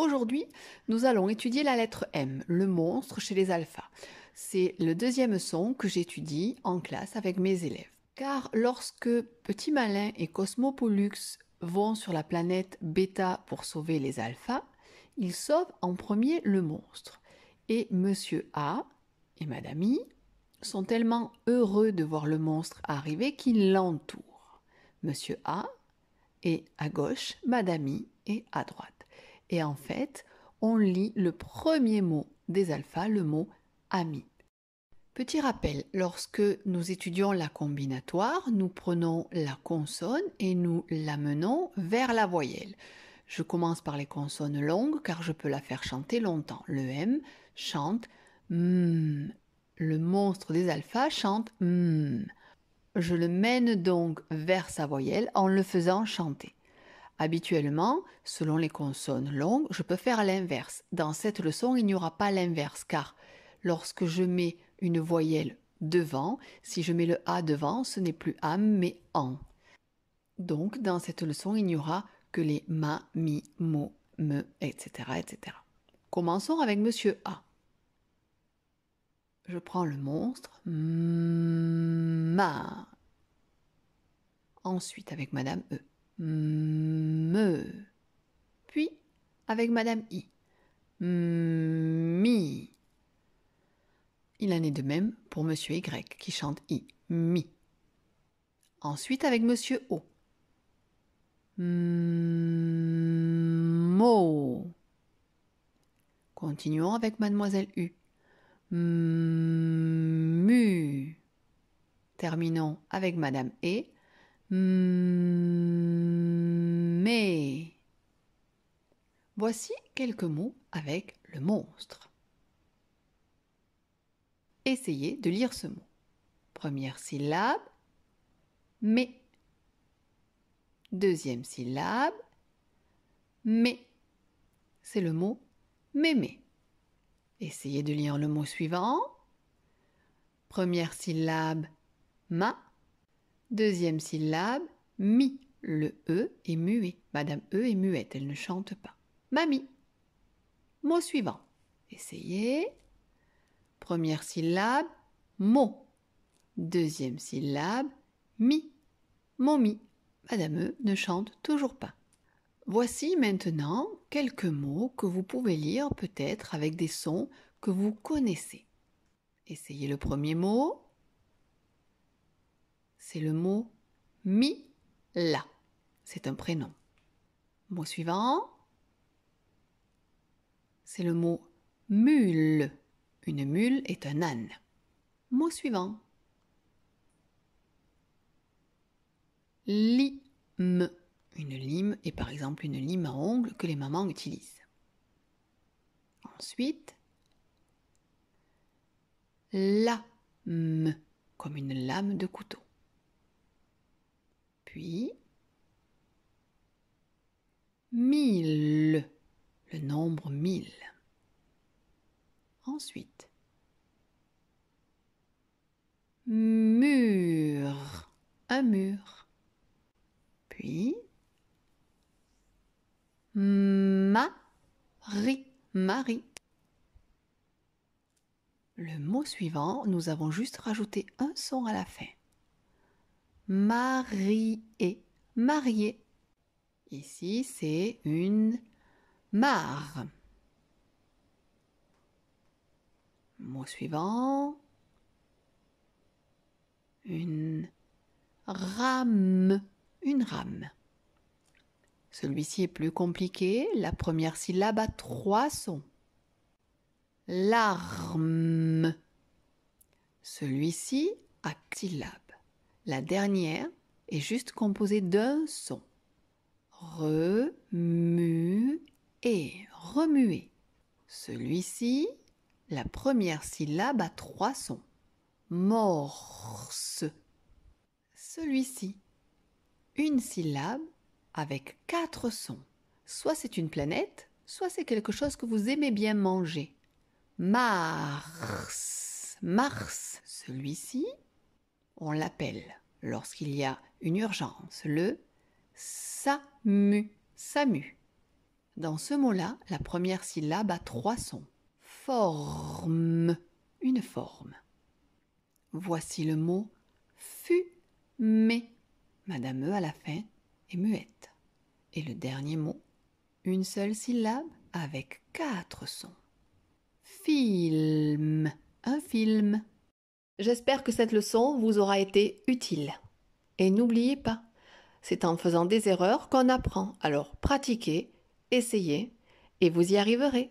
Aujourd'hui, nous allons étudier la lettre M, le monstre chez les alphas. C'est le deuxième son que j'étudie en classe avec mes élèves. Car lorsque Petit Malin et Cosmopolux vont sur la planète Bêta pour sauver les alphas, ils sauvent en premier le monstre. Et Monsieur A et Madame I sont tellement heureux de voir le monstre arriver qu'ils l'entourent. Monsieur A est à gauche, Madame I est à droite. Et en fait, on lit le premier mot des alphas, le mot ami. Petit rappel, lorsque nous étudions la combinatoire, nous prenons la consonne et nous l'amenons vers la voyelle. Je commence par les consonnes longues car je peux la faire chanter longtemps. Le M chante M. Le monstre des alphas chante M. Je le mène donc vers sa voyelle en le faisant chanter. Habituellement, selon les consonnes longues, je peux faire l'inverse. Dans cette leçon, il n'y aura pas l'inverse car lorsque je mets une voyelle devant, si je mets le A devant, ce n'est plus A mais AN. Donc, dans cette leçon, il n'y aura que les ma, mi, mo, me, etc., etc. Commençons avec Monsieur A. Je prends le monstre. Ma. Ensuite avec Madame E. Puis, avec Madame I. Mi. Il en est de même pour Monsieur Y qui chante I. Mi. Ensuite avec Monsieur O. Mo. Continuons avec Mademoiselle U. Mu. Terminons avec Madame E Hmm, mais. Voici quelques mots avec le monstre. Essayez de lire ce mot. Première syllabe, mais. Deuxième syllabe, mais. C'est le mot mémé. Essayez de lire le mot suivant. Première syllabe, ma. Deuxième syllabe, mi. Le E est muet. Madame E est muette, elle ne chante pas. Mamie. Mot suivant. Essayez. Première syllabe, mo, Deuxième syllabe, mi. MOMI. Madame E ne chante toujours pas. Voici maintenant quelques mots que vous pouvez lire peut-être avec des sons que vous connaissez. Essayez le premier mot c'est le mot mi-la. C'est un prénom. Mot suivant, c'est le mot mule. Une mule est un âne. Mot suivant. Lime. Une lime est par exemple une lime à ongles que les mamans utilisent. Ensuite, lame, comme une lame de couteau. Puis mille, le nombre mille. Ensuite, mur, un mur. Puis, RI Marie. Le mot suivant, nous avons juste rajouté un son à la fin marié, marié. Ici, c'est une mare. Mot suivant. Une rame, une rame. Celui-ci est plus compliqué. La première syllabe a trois sons. Larme. Celui-ci a syllabe. La dernière est juste composée d'un son. et remuer. Celui-ci, la première syllabe a trois sons. Morse. Celui-ci, une syllabe avec quatre sons. Soit c'est une planète, soit c'est quelque chose que vous aimez bien manger. Mars. Mars. Celui-ci, on l'appelle lorsqu'il y a une urgence, le SAMU. SAMU. Dans ce mot-là, la première syllabe a trois sons. Forme, une forme. Voici le mot mais Madame E à la fin est muette. Et le dernier mot, une seule syllabe avec quatre sons. Film, un film. J'espère que cette leçon vous aura été utile. Et n'oubliez pas, c'est en faisant des erreurs qu'on apprend. Alors pratiquez, essayez, et vous y arriverez.